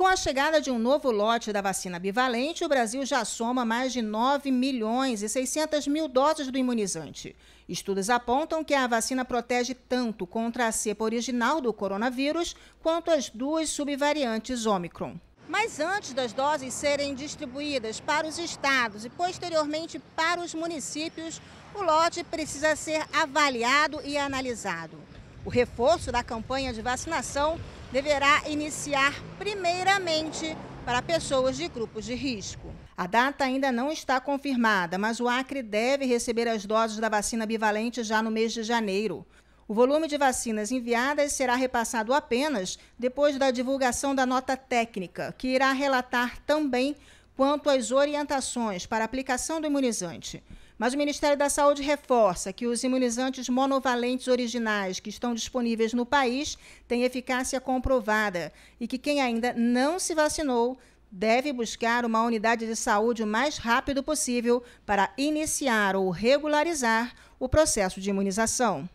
Com a chegada de um novo lote da vacina bivalente, o Brasil já soma mais de 9 milhões e 600 mil doses do imunizante. Estudos apontam que a vacina protege tanto contra a cepa original do coronavírus quanto as duas subvariantes Ômicron. Mas antes das doses serem distribuídas para os estados e posteriormente para os municípios, o lote precisa ser avaliado e analisado. O reforço da campanha de vacinação deverá iniciar primeiramente para pessoas de grupos de risco. A data ainda não está confirmada, mas o Acre deve receber as doses da vacina bivalente já no mês de janeiro. O volume de vacinas enviadas será repassado apenas depois da divulgação da nota técnica, que irá relatar também quanto às orientações para aplicação do imunizante. Mas o Ministério da Saúde reforça que os imunizantes monovalentes originais que estão disponíveis no país têm eficácia comprovada e que quem ainda não se vacinou deve buscar uma unidade de saúde o mais rápido possível para iniciar ou regularizar o processo de imunização.